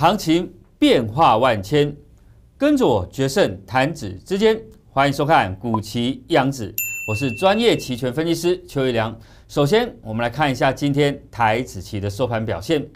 行情变化万千，跟着我决胜弹指之间，欢迎收看古棋扬子，我是专业期权分析师邱一良。首先，我们来看一下今天台子期的收盘表现。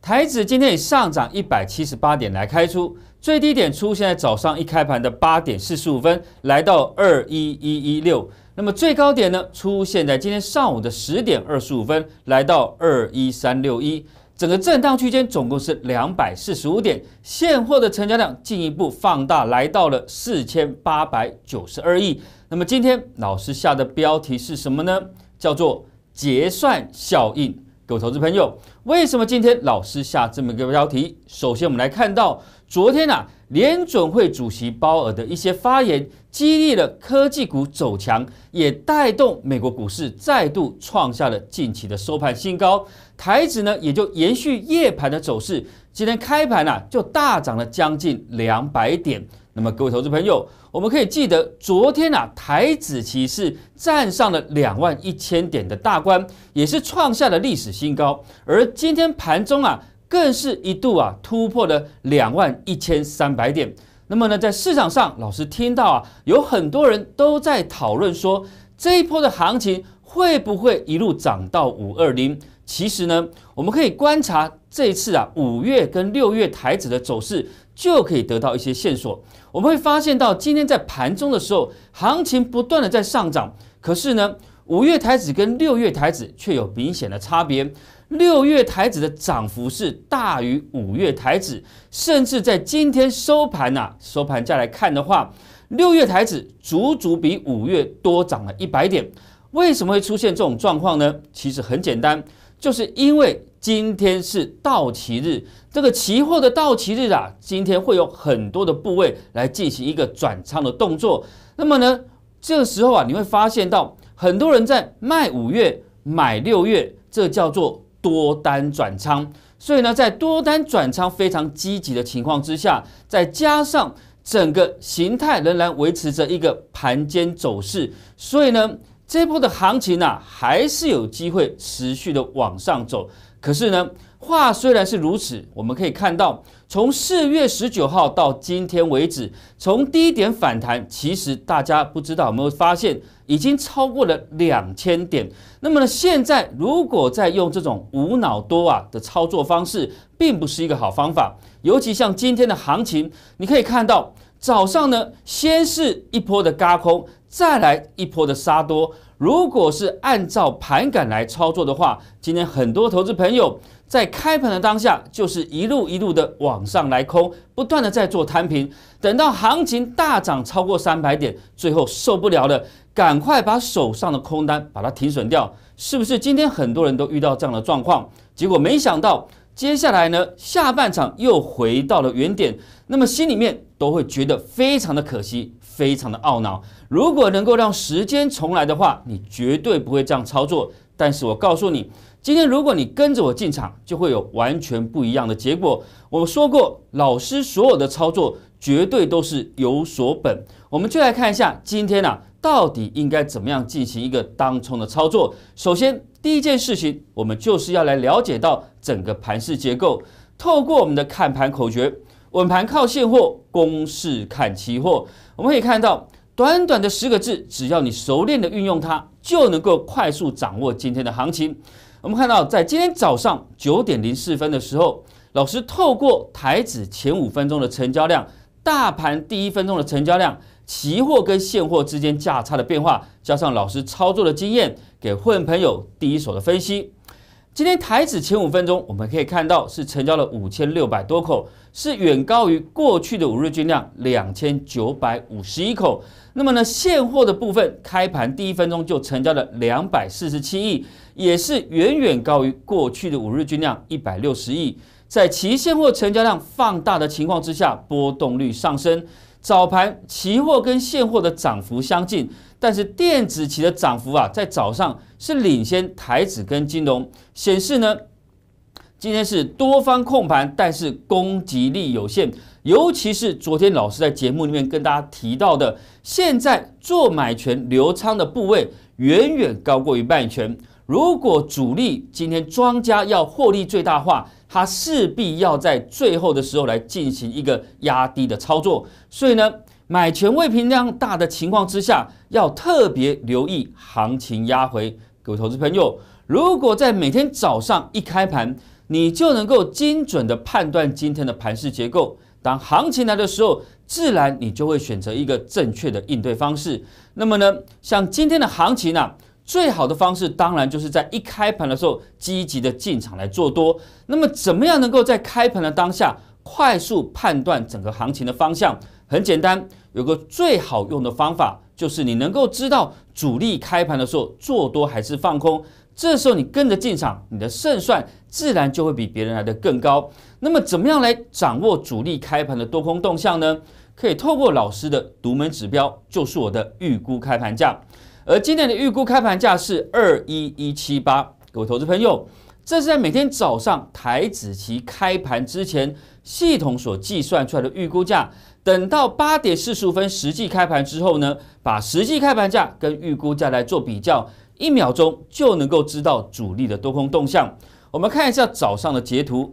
台子今天以上涨一百七十八点来开出，最低点出现在早上一开盘的八点四十五分，来到二一一一六。那么最高点呢，出现在今天上午的十点二十五分，来到二一三六一。整个震荡区间总共是两百四十五点，现货的成交量进一步放大，来到了四千八百九十二亿。那么今天老师下的标题是什么呢？叫做结算效应。有投资朋友，为什么今天老师下这么一个标题？首先，我们来看到昨天啊，联准会主席鲍尔的一些发言，激励了科技股走强，也带动美国股市再度创下了近期的收盘新高。台指呢，也就延续夜盘的走势，今天开盘呢就大涨了将近两百点。那么各位投资朋友，我们可以记得昨天啊，台指期是站上了两万一千点的大关，也是创下了历史新高。而今天盘中啊，更是一度啊突破了两万一千三百点。那么呢，在市场上，老师听到啊，有很多人都在讨论说，这一波的行情会不会一路涨到五二零？其实呢，我们可以观察这一次啊，五月跟六月台指的走势。就可以得到一些线索。我们会发现到，今天在盘中的时候，行情不断的在上涨，可是呢，五月台指跟六月台指却有明显的差别。六月台指的涨幅是大于五月台指，甚至在今天收盘呐，收盘价来看的话，六月台指足足比五月多涨了一百点。为什么会出现这种状况呢？其实很简单。就是因为今天是到期日，这个期货的到期日啊，今天会有很多的部位来进行一个转仓的动作。那么呢，这个时候啊，你会发现到很多人在卖五月买六月，这叫做多单转仓。所以呢，在多单转仓非常积极的情况之下，再加上整个形态仍然维持着一个盘间走势，所以呢。这波的行情呢，还是有机会持续的往上走。可是呢，话虽然是如此，我们可以看到，从四月十九号到今天为止，从低点反弹，其实大家不知道有没有发现，已经超过了两千点。那么呢，现在如果再用这种无脑多啊的操作方式，并不是一个好方法。尤其像今天的行情，你可以看到，早上呢，先是一波的嘎空。再来一波的杀多，如果是按照盘感来操作的话，今天很多投资朋友在开盘的当下就是一路一路的往上来空，不断的在做摊平。等到行情大涨超过三百点，最后受不了了，赶快把手上的空单把它停损掉，是不是？今天很多人都遇到这样的状况，结果没想到接下来呢，下半场又回到了原点，那么心里面都会觉得非常的可惜。非常的懊恼，如果能够让时间重来的话，你绝对不会这样操作。但是我告诉你，今天如果你跟着我进场，就会有完全不一样的结果。我说过，老师所有的操作绝对都是有所本。我们就来看一下，今天呢，到底应该怎么样进行一个当冲的操作。首先，第一件事情，我们就是要来了解到整个盘势结构，透过我们的看盘口诀。稳盘靠现货，公式看期货。我们可以看到，短短的十个字，只要你熟练的运用它，就能够快速掌握今天的行情。我们看到，在今天早上九点零四分的时候，老师透过台指前五分钟的成交量、大盘第一分钟的成交量、期货跟现货之间价差的变化，加上老师操作的经验，给混朋友第一手的分析。今天台指前五分钟，我们可以看到是成交了五千六百多口。是远高于过去的五日均量两千九百五十一口。那么呢，现货的部分开盘第一分钟就成交了两百四十七亿，也是远远高于过去的五日均量一百六十亿。在期现货成交量放大的情况之下，波动率上升。早盘期货跟现货的涨幅相近，但是电子期的涨幅啊，在早上是领先台指跟金融，显示呢。今天是多方控盘，但是攻击力有限，尤其是昨天老师在节目里面跟大家提到的，现在做买权流仓的部位远远高过于卖权。如果主力今天庄家要获利最大化，他势必要在最后的时候来进行一个压低的操作。所以呢，买权未平量大的情况之下，要特别留意行情压回。各位投资朋友，如果在每天早上一开盘，你就能够精准的判断今天的盘势结构，当行情来的时候，自然你就会选择一个正确的应对方式。那么呢，像今天的行情呢，最好的方式当然就是在一开盘的时候积极的进场来做多。那么怎么样能够在开盘的当下快速判断整个行情的方向？很简单，有个最好用的方法，就是你能够知道主力开盘的时候做多还是放空。这时候你跟着进场，你的胜算自然就会比别人来的更高。那么，怎么样来掌握主力开盘的多空动向呢？可以透过老师的独门指标，就是我的预估开盘价。而今天的预估开盘价是二一一七八，各位投资朋友，这是在每天早上台子期开盘之前，系统所计算出来的预估价。等到八点四十五分实际开盘之后呢，把实际开盘价跟预估价来做比较。一秒钟就能够知道主力的多空动向。我们看一下早上的截图。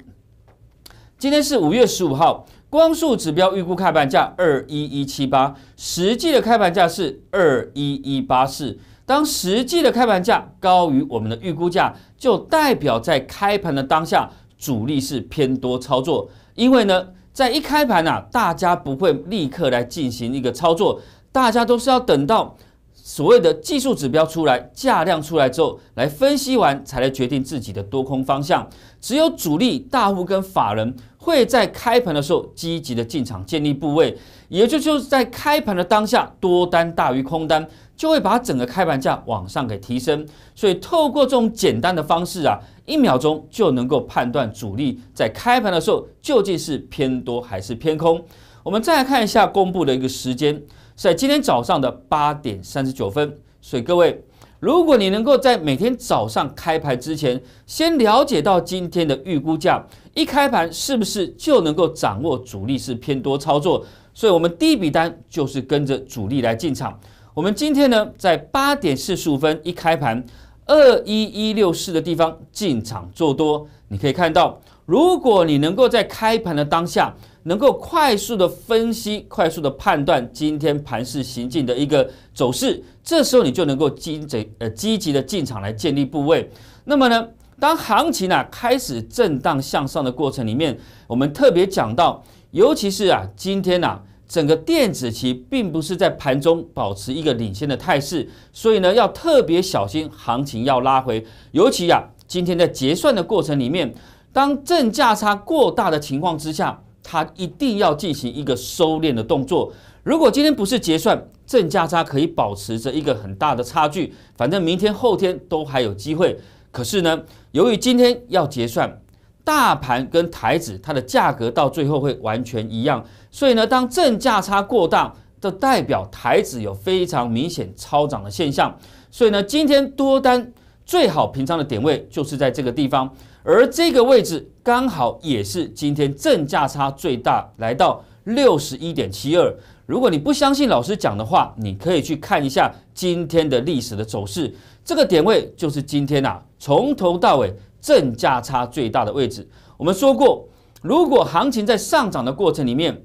今天是五月十五号，光速指标预估开盘价二一一七八，实际的开盘价是二一一八四。当实际的开盘价高于我们的预估价，就代表在开盘的当下，主力是偏多操作。因为呢，在一开盘呐，大家不会立刻来进行一个操作，大家都是要等到。所谓的技术指标出来、价量出来之后，来分析完才来决定自己的多空方向。只有主力大户跟法人会在开盘的时候积极的进场建立部位，也就就是在开盘的当下，多单大于空单，就会把整个开盘价往上给提升。所以透过这种简单的方式啊，一秒钟就能够判断主力在开盘的时候究竟是偏多还是偏空。我们再来看一下公布的一个时间。在今天早上的八点三十九分，所以各位，如果你能够在每天早上开盘之前，先了解到今天的预估价，一开盘是不是就能够掌握主力是偏多操作？所以，我们第一笔单就是跟着主力来进场。我们今天呢，在八点四十五分一开盘，二一一六四的地方进场做多。你可以看到，如果你能够在开盘的当下。能够快速的分析、快速的判断今天盘市行进的一个走势，这时候你就能够积准、呃积极的进场来建立部位。那么呢，当行情啊开始震荡向上的过程里面，我们特别讲到，尤其是啊今天呐整个电子期并不是在盘中保持一个领先的态势，所以呢要特别小心行情要拉回。尤其啊今天在结算的过程里面，当正价差过大的情况之下。它一定要进行一个收敛的动作。如果今天不是结算，正价差可以保持着一个很大的差距，反正明天后天都还有机会。可是呢，由于今天要结算，大盘跟台指它的价格到最后会完全一样，所以呢，当正价差过大，就代表台指有非常明显超涨的现象。所以呢，今天多单最好平仓的点位就是在这个地方，而这个位置。刚好也是今天正价差最大，来到六十一点七二。如果你不相信老师讲的话，你可以去看一下今天的历史的走势，这个点位就是今天呐从头到尾正价差最大的位置。我们说过，如果行情在上涨的过程里面，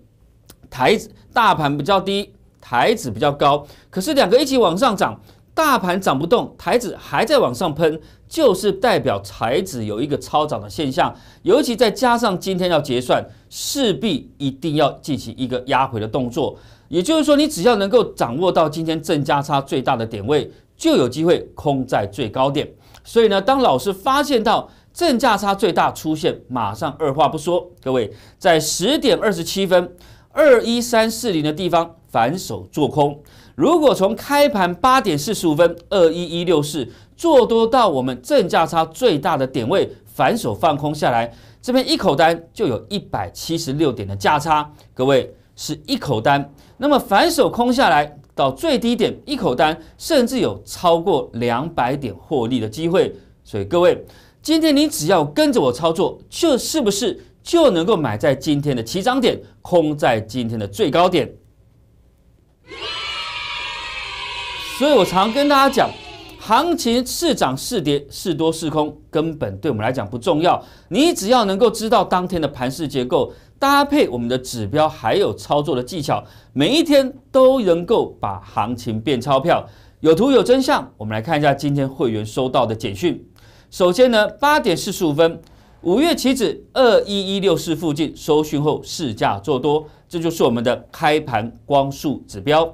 台子大盘比较低，台指比较高，可是两个一起往上涨。大盘涨不动，台子还在往上喷，就是代表台子有一个超涨的现象。尤其再加上今天要结算，势必一定要进行一个压回的动作。也就是说，你只要能够掌握到今天正价差最大的点位，就有机会空在最高点。所以呢，当老师发现到正价差最大出现，马上二话不说，各位在十点二十七分二一三四零的地方。反手做空，如果从开盘八点四十五分二一一六四做多到我们正价差最大的点位，反手放空下来，这边一口单就有一百七十六点的价差。各位是一口单，那么反手空下来到最低点，一口单甚至有超过两百点获利的机会。所以各位，今天你只要跟着我操作，这是不是就能够买在今天的起涨点，空在今天的最高点？所以我常跟大家讲，行情是涨是跌是多是空，根本对我们来讲不重要。你只要能够知道当天的盘势结构，搭配我们的指标还有操作的技巧，每一天都能够把行情变钞票。有图有真相，我们来看一下今天会员收到的简讯。首先呢，八点四十五分，五月期指二一一六四附近收讯后市价做多。这就是我们的开盘光速指标，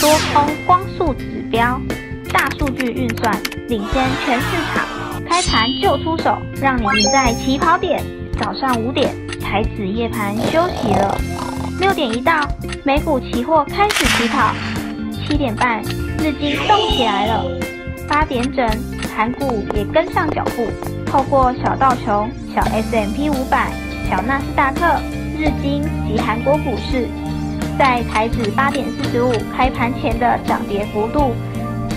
多空光速指标，大数据运算领先全市场，开盘就出手，让你赢在起跑点。早上五点，台子夜盘休息了，六点一到，美股期货开始起跑，七点半，日经动起来了，八点整，盘股也跟上脚步，透过小道琼、小 S M P 五百、小纳斯达克。日经及韩国股市在台指八点四十五开盘前的涨跌幅度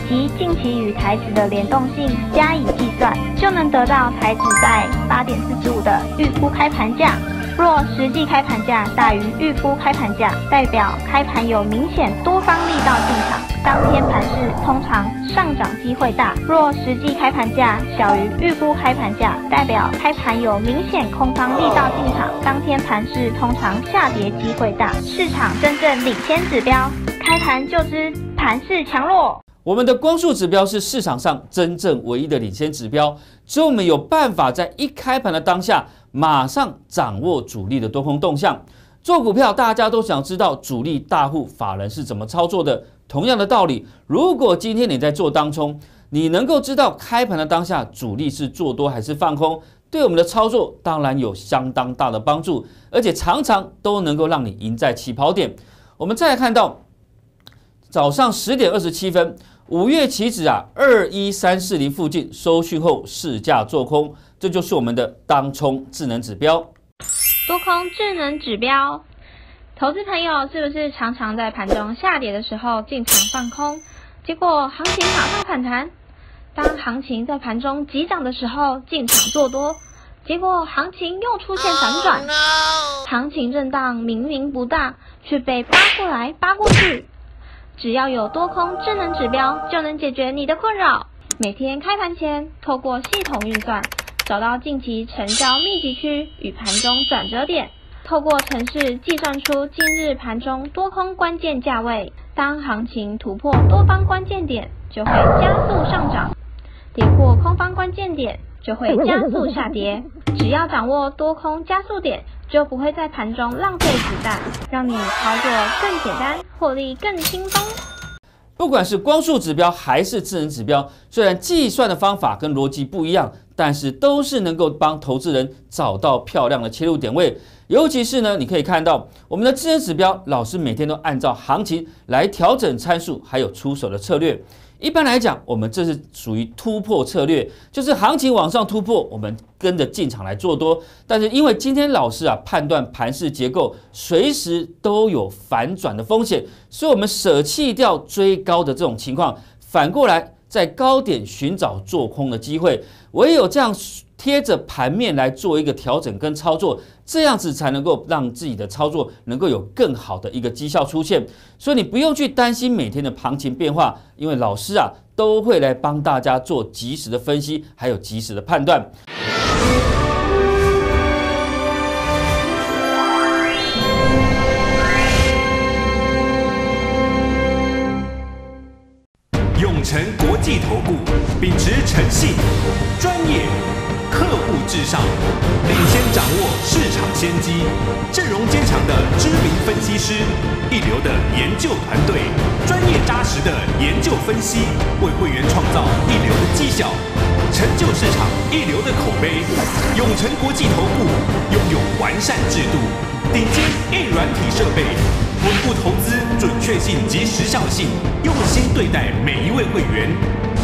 及近期与台指的联动性加以计算，就能得到台指在八点四十五的预估开盘价。若实际开盘价大于预估开盘价，代表开盘有明显多方力道进场。当天盘市通常上涨机会大，若实际开盘价小于预估开盘价，代表开盘有明显空方力道进场，当天盘市通常下跌机会大。市场真正领先指标，开盘就知盘势强弱。我们的光速指标是市场上真正唯一的领先指标，只有我们有办法在一开盘的当下马上掌握主力的多空动向。做股票，大家都想知道主力大户法人是怎么操作的。同样的道理，如果今天你在做当冲，你能够知道开盘的当下主力是做多还是放空，对我们的操作当然有相当大的帮助，而且常常都能够让你赢在起跑点。我们再来看到早上十点二十七分，五月期指啊二一三四零附近收讯后市价做空，这就是我们的当冲智能指标。多空智能指标，投资朋友是不是常常在盘中下跌的时候进场放空，结果行情马上反弹；当行情在盘中急涨的时候进场做多，结果行情又出现反转？行情震荡明明不大，却被扒过来扒过去。只要有多空智能指标，就能解决你的困扰。每天开盘前，透过系统运算。找到近期成交密集区与盘中转折点，透过程式计算出今日盘中多空关键价位。当行情突破多方关键点，就会加速上涨；跌破空方关键点，就会加速下跌。只要掌握多空加速点，就不会在盘中浪费子弹，让你操作更简单，获利更轻松。不管是光速指标还是智能指标，虽然计算的方法跟逻辑不一样。但是都是能够帮投资人找到漂亮的切入点位，尤其是呢，你可以看到我们的智能指标老师每天都按照行情来调整参数，还有出手的策略。一般来讲，我们这是属于突破策略，就是行情往上突破，我们跟着进场来做多。但是因为今天老师啊判断盘势结构随时都有反转的风险，所以我们舍弃掉追高的这种情况，反过来。在高点寻找做空的机会，唯有这样贴着盘面来做一个调整跟操作，这样子才能够让自己的操作能够有更好的一个绩效出现。所以你不用去担心每天的行情变化，因为老师啊都会来帮大家做及时的分析，还有及时的判断。永国。易头部，秉持诚信，专业，客户至上，领先掌握市场先机，阵容坚强的知名分析师，一流的研究团队，专业扎实的研究分析，为会员创造一流的绩效，成就市场一流的口碑，永诚国际头部，拥有完善制度，顶尖硬软体设备。稳固投资准确性及时效性，用心对待每一位会员，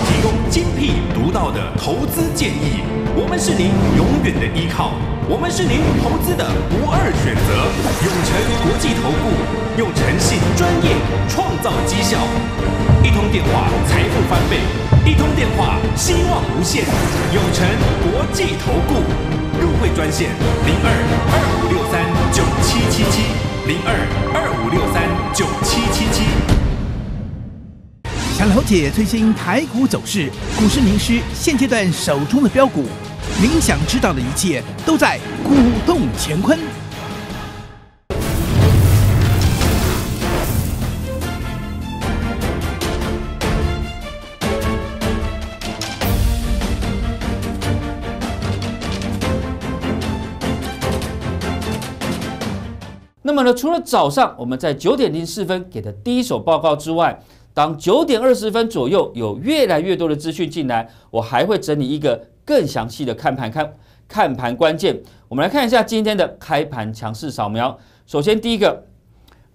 提供精辟独到的投资建议。我们是您永远的依靠，我们是您投资的不二选择。永诚国际投顾，用诚信专业创造绩效。一通电话财富翻倍，一通电话希望无限。永诚国际投顾入会专线零二二五六三九七七七。零二二五六三九七七七，想了解最新台股走势，股市名师现阶段手中的标股，您想知道的一切都在《股动乾坤》。那么除了早上我们在九点零四分给的第一手报告之外，当九点二十分左右有越来越多的资讯进来，我还会整理一个更详细的看盘，看看盘关键。我们来看一下今天的开盘强势扫描。首先第一个，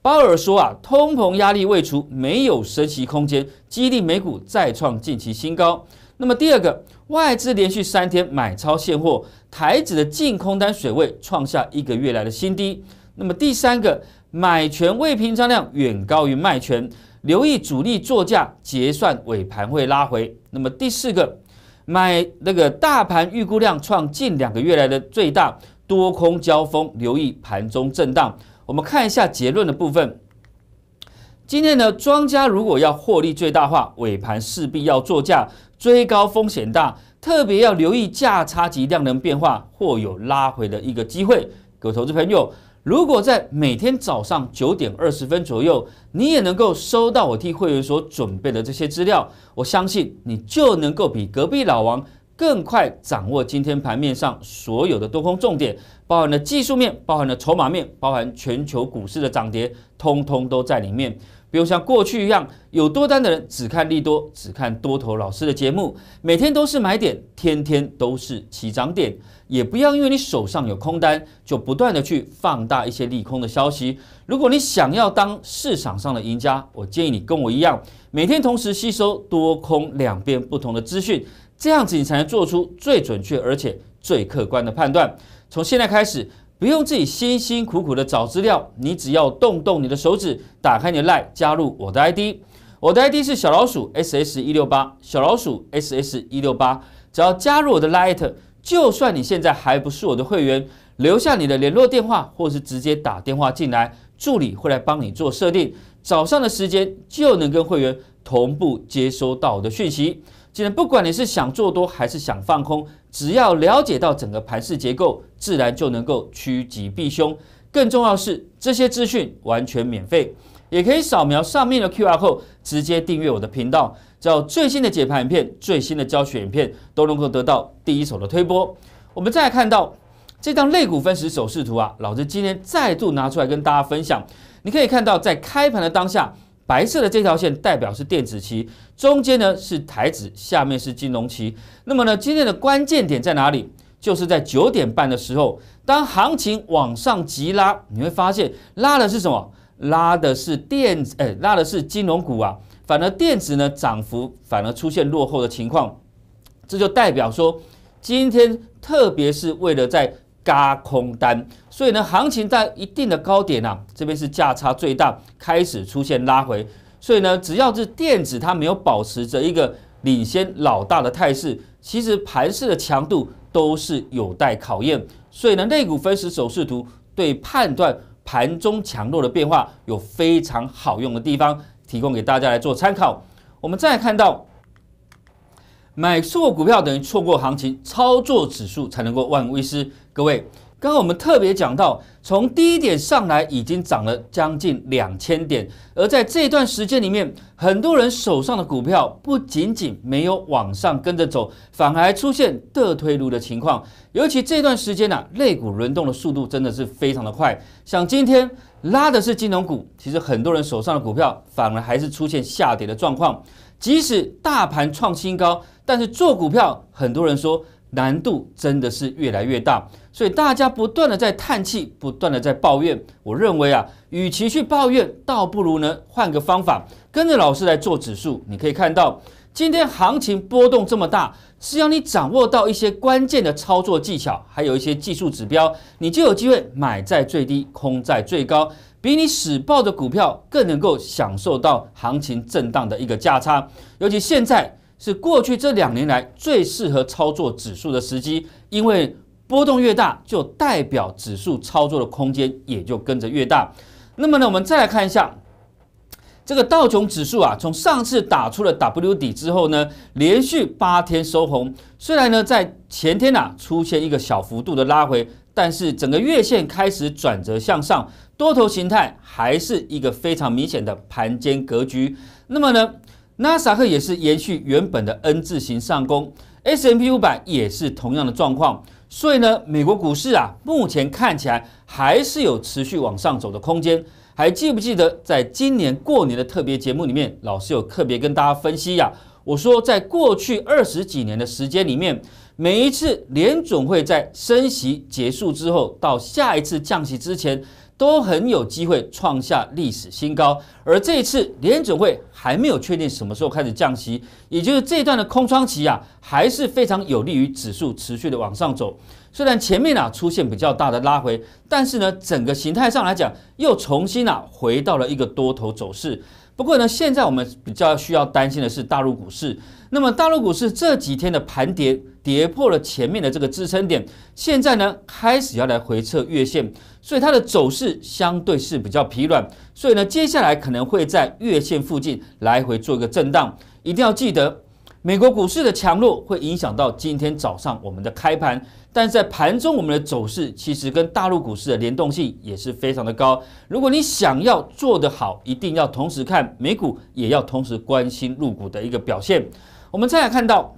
鲍尔说啊，通膨压力未除，没有升息空间，激励美股再创近期新高。那么第二个，外资连续三天买超现货，台指的净空单水位创下一个月来的新低。那么第三个，买权未平仓量远高于卖权，留意主力做价结算尾盘会拉回。那么第四个，买那个大盘预估量创近两个月来的最大，多空交锋，留意盘中震荡。我们看一下结论的部分。今天呢，庄家如果要获利最大化，尾盘势必要做价追高，风险大，特别要留意价差及量能变化，或有拉回的一个机会。各位投资朋友。如果在每天早上九点二十分左右，你也能够收到我替会员所准备的这些资料，我相信你就能够比隔壁老王更快掌握今天盘面上所有的多空重点，包含了技术面，包含了筹码面，包含全球股市的涨跌，通通都在里面。不用像过去一样，有多单的人只看利多，只看多头老师的节目，每天都是买点，天天都是起涨点，也不要因为你手上有空单，就不断的去放大一些利空的消息。如果你想要当市场上的赢家，我建议你跟我一样，每天同时吸收多空两边不同的资讯，这样子你才能做出最准确而且最客观的判断。从现在开始。不用自己辛辛苦苦的找资料，你只要动动你的手指，打开你的 Lite，加入我的 ID。我的 ID 是小老鼠 ss 一六八，小老鼠 ss 一六八。只要加入我的 Lite，就算你现在还不是我的会员，留下你的联络电话，或是直接打电话进来，助理会来帮你做设定，早上的时间就能跟会员同步接收到我的讯息。既然不管你是想做多还是想放空，只要了解到整个盘式结构，自然就能够趋吉避凶。更重要是，这些资讯完全免费，也可以扫描上面的 Q R 后直接订阅我的频道，只要最新的解盘影片、最新的教学影片都能够得到第一手的推播。我们再来看到这张肋骨分时走势图啊，老子今天再度拿出来跟大家分享。你可以看到，在开盘的当下。白色的这条线代表是电子期，中间呢是台指，下面是金融期。那么呢，今天的关键点在哪里？就是在九点半的时候，当行情往上急拉，你会发现拉的是什么？拉的是电，哎，拉的是金融股啊。反而电子呢，涨幅反而出现落后的情况，这就代表说，今天特别是为了在嘎空单。所以呢，行情在一定的高点啊，这边是价差最大，开始出现拉回。所以呢，只要是电子它没有保持着一个领先老大的态势，其实盘势的强度都是有待考验。所以呢，类股分时走势图对判断盘中强弱的变化有非常好用的地方，提供给大家来做参考。我们再看到，买错股票等于错过行情，操作指数才能够万无一失。各位。刚刚我们特别讲到，从低点上来已经涨了将近两千点，而在这段时间里面，很多人手上的股票不仅仅没有往上跟着走，反而还出现的推路的情况。尤其这段时间呢，类股轮动的速度真的是非常的快。像今天拉的是金融股，其实很多人手上的股票反而还是出现下跌的状况。即使大盘创新高，但是做股票，很多人说。难度真的是越来越大，所以大家不断的在叹气，不断的在抱怨。我认为啊，与其去抱怨，倒不如呢换个方法，跟着老师来做指数。你可以看到，今天行情波动这么大，只要你掌握到一些关键的操作技巧，还有一些技术指标，你就有机会买在最低，空在最高，比你死抱的股票更能够享受到行情震荡的一个价差。尤其现在。是过去这两年来最适合操作指数的时机，因为波动越大，就代表指数操作的空间也就跟着越大。那么呢，我们再来看一下这个道琼指数啊，从上次打出了 W 底之后呢，连续八天收红。虽然呢，在前天呐出现一个小幅度的拉回，但是整个月线开始转折向上，多头形态还是一个非常明显的盘间格局。那么呢？纳斯克也是延续原本的 N 字形上攻，S M P 五百也是同样的状况，所以呢，美国股市啊，目前看起来还是有持续往上走的空间。还记不记得，在今年过年的特别节目里面，老师有特别跟大家分析呀？我说，在过去二十几年的时间里面，每一次联总会在升息结束之后，到下一次降息之前。都很有机会创下历史新高，而这一次联准会还没有确定什么时候开始降息，也就是这段的空窗期啊，还是非常有利于指数持续的往上走。虽然前面啊出现比较大的拉回，但是呢，整个形态上来讲，又重新啊回到了一个多头走势。不过呢，现在我们比较需要担心的是大陆股市。那么大陆股市这几天的盘跌跌破了前面的这个支撑点，现在呢开始要来回测月线，所以它的走势相对是比较疲软。所以呢，接下来可能会在月线附近来回做一个震荡，一定要记得。美国股市的强弱会影响到今天早上我们的开盘，但在盘中我们的走势其实跟大陆股市的联动性也是非常的高。如果你想要做的好，一定要同时看美股，也要同时关心入股的一个表现。我们再来看到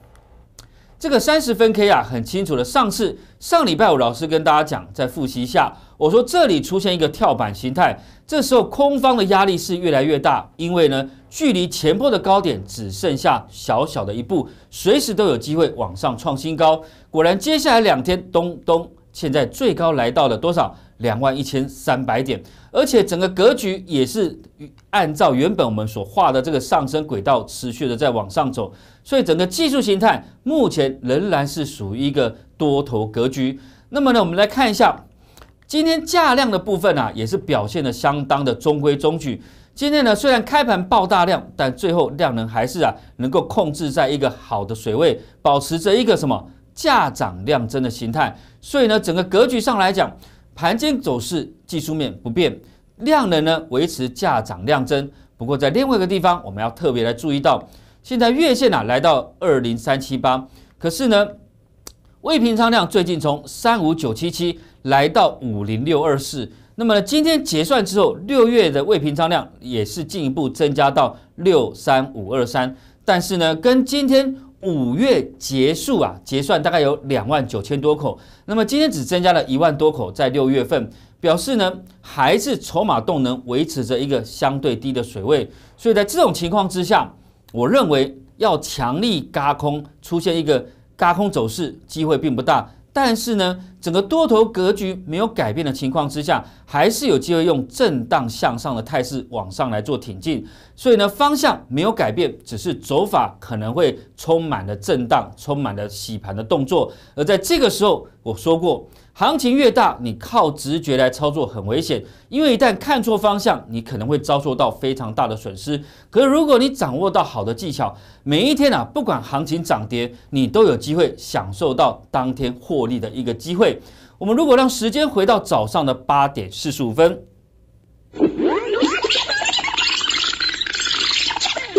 这个三十分 K 啊，很清楚的，上次上礼拜五老师跟大家讲，再复习一下。我说这里出现一个跳板形态，这时候空方的压力是越来越大，因为呢，距离前波的高点只剩下小小的一步，随时都有机会往上创新高。果然，接下来两天，咚咚，现在最高来到了多少？两万一千三百点，而且整个格局也是按照原本我们所画的这个上升轨道持续的在往上走，所以整个技术形态目前仍然是属于一个多头格局。那么呢，我们来看一下。今天价量的部分啊，也是表现的相当的中规中矩。今天呢，虽然开盘爆大量，但最后量能还是啊，能够控制在一个好的水位，保持着一个什么价涨量增的形态。所以呢，整个格局上来讲，盘间走势技术面不变，量能呢维持价涨量增。不过在另外一个地方，我们要特别来注意到，现在月线啊来到二零三七八，可是呢。未平仓量最近从三五九七七来到五零六二四，那么今天结算之后，六月的未平仓量也是进一步增加到六三五二三，但是呢，跟今天五月结束啊结算大概有两万九千多口，那么今天只增加了一万多口，在六月份表示呢，还是筹码动能维持着一个相对低的水位，所以在这种情况之下，我认为要强力轧空出现一个。轧空走势机会并不大，但是呢，整个多头格局没有改变的情况之下，还是有机会用震荡向上的态势往上来做挺进。所以呢，方向没有改变，只是走法可能会充满了震荡，充满了洗盘的动作。而在这个时候，我说过。行情越大，你靠直觉来操作很危险，因为一旦看错方向，你可能会遭受到非常大的损失。可是如果你掌握到好的技巧，每一天啊，不管行情涨跌，你都有机会享受到当天获利的一个机会。我们如果让时间回到早上的八点四十五分，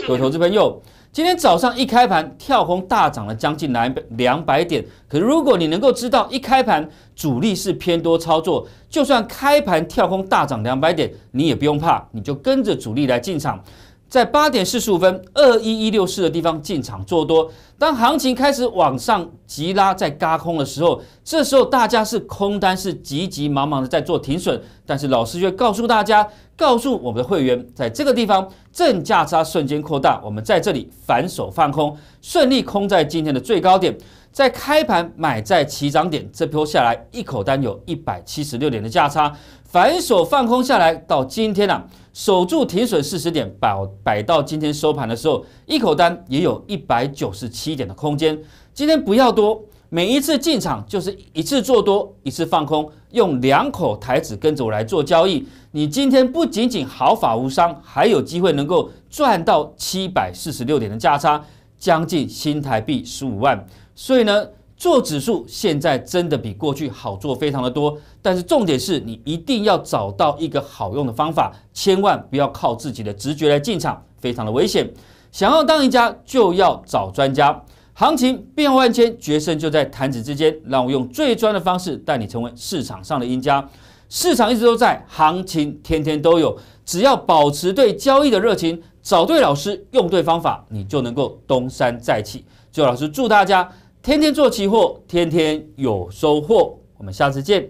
各位投资朋友。今天早上一开盘跳空大涨了将近两百两百点，可是如果你能够知道一开盘主力是偏多操作，就算开盘跳空大涨两百点，你也不用怕，你就跟着主力来进场，在八点四十五分二一一六四的地方进场做多。当行情开始往上急拉，在加空的时候，这时候大家是空单，是急急忙忙的在做停损。但是老师却告诉大家，告诉我们的会员，在这个地方正价差瞬间扩大，我们在这里反手放空，顺利空在今天的最高点，在开盘买在起涨点，这波下来一口单有一百七十六点的价差，反手放空下来到今天啊，守住停损四十点，摆摆到今天收盘的时候。一口单也有一百九十七点的空间，今天不要多，每一次进场就是一次做多，一次放空，用两口台子跟着我来做交易，你今天不仅仅毫发无伤，还有机会能够赚到七百四十六点的价差，将近新台币十五万。所以呢，做指数现在真的比过去好做非常的多，但是重点是你一定要找到一个好用的方法，千万不要靠自己的直觉来进场，非常的危险。想要当赢家，就要找专家。行情变化万千，决胜就在弹指之间。让我用最专的方式，带你成为市场上的赢家。市场一直都在，行情天天都有。只要保持对交易的热情，找对老师，用对方法，你就能够东山再起。就老师祝大家天天做期货，天天有收获。我们下次见。